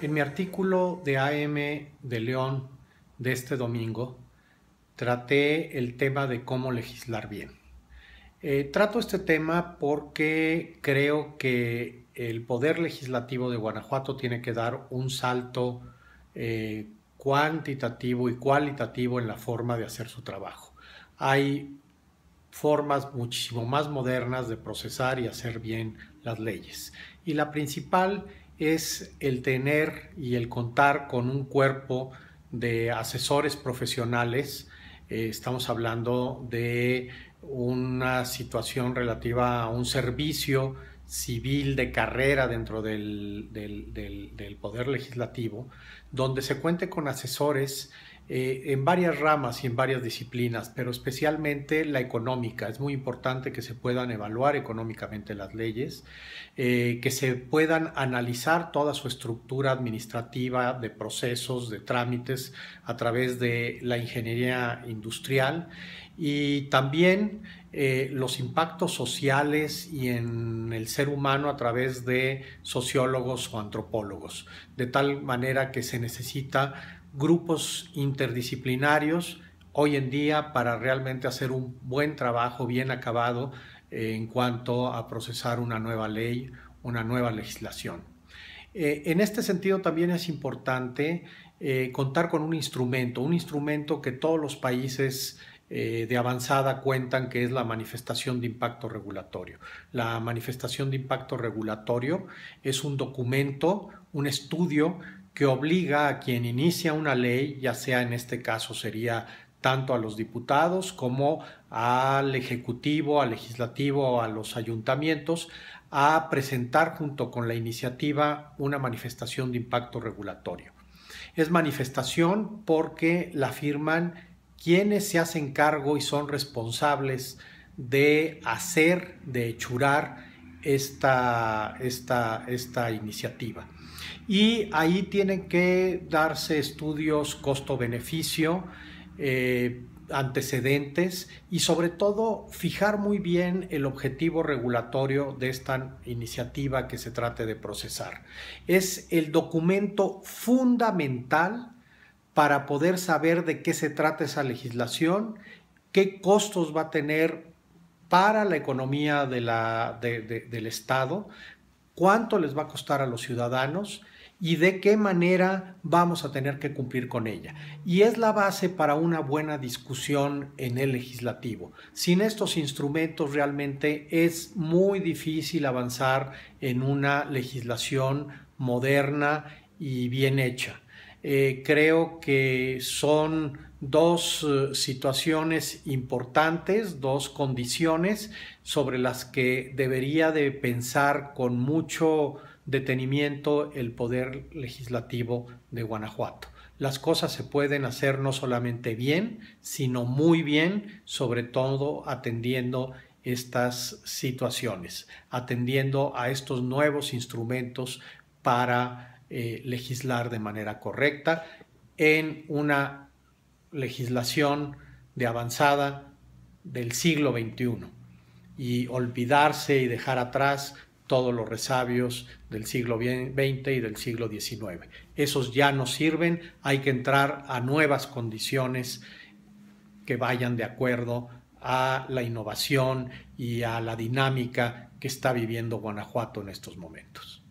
En mi artículo de AM de León de este domingo, traté el tema de cómo legislar bien. Eh, trato este tema porque creo que el poder legislativo de Guanajuato tiene que dar un salto eh, cuantitativo y cualitativo en la forma de hacer su trabajo. Hay formas muchísimo más modernas de procesar y hacer bien las leyes. Y la principal es el tener y el contar con un cuerpo de asesores profesionales. Eh, estamos hablando de una situación relativa a un servicio civil de carrera dentro del, del Poder Legislativo, donde se cuente con asesores eh, en varias ramas y en varias disciplinas, pero especialmente la económica. Es muy importante que se puedan evaluar económicamente las leyes, eh, que se puedan analizar toda su estructura administrativa de procesos, de trámites a través de la ingeniería industrial y también eh, los impactos sociales y en el ser humano a través de sociólogos o antropólogos, de tal manera que se necesita grupos interdisciplinarios hoy en día para realmente hacer un buen trabajo bien acabado eh, en cuanto a procesar una nueva ley, una nueva legislación. Eh, en este sentido también es importante eh, contar con un instrumento, un instrumento que todos los países de avanzada cuentan que es la manifestación de impacto regulatorio. La manifestación de impacto regulatorio es un documento, un estudio que obliga a quien inicia una ley, ya sea en este caso sería tanto a los diputados como al Ejecutivo, al Legislativo, a los ayuntamientos, a presentar junto con la iniciativa una manifestación de impacto regulatorio. Es manifestación porque la firman quienes se hacen cargo y son responsables de hacer, de hechurar esta, esta, esta iniciativa. Y ahí tienen que darse estudios costo-beneficio, eh, antecedentes y sobre todo fijar muy bien el objetivo regulatorio de esta iniciativa que se trate de procesar. Es el documento fundamental para poder saber de qué se trata esa legislación, qué costos va a tener para la economía del Estado, cuánto les va a costar a los ciudadanos y de qué manera vamos a tener que cumplir con ella. Y es la base para una buena discusión en el legislativo. Sin estos instrumentos realmente es muy difícil avanzar en una legislación moderna y bien hecha. Eh, creo que son dos eh, situaciones importantes, dos condiciones sobre las que debería de pensar con mucho detenimiento el Poder Legislativo de Guanajuato. Las cosas se pueden hacer no solamente bien, sino muy bien, sobre todo atendiendo estas situaciones, atendiendo a estos nuevos instrumentos para eh, legislar de manera correcta en una legislación de avanzada del siglo XXI y olvidarse y dejar atrás todos los resabios del siglo XX y del siglo XIX. Esos ya no sirven, hay que entrar a nuevas condiciones que vayan de acuerdo a la innovación y a la dinámica que está viviendo Guanajuato en estos momentos.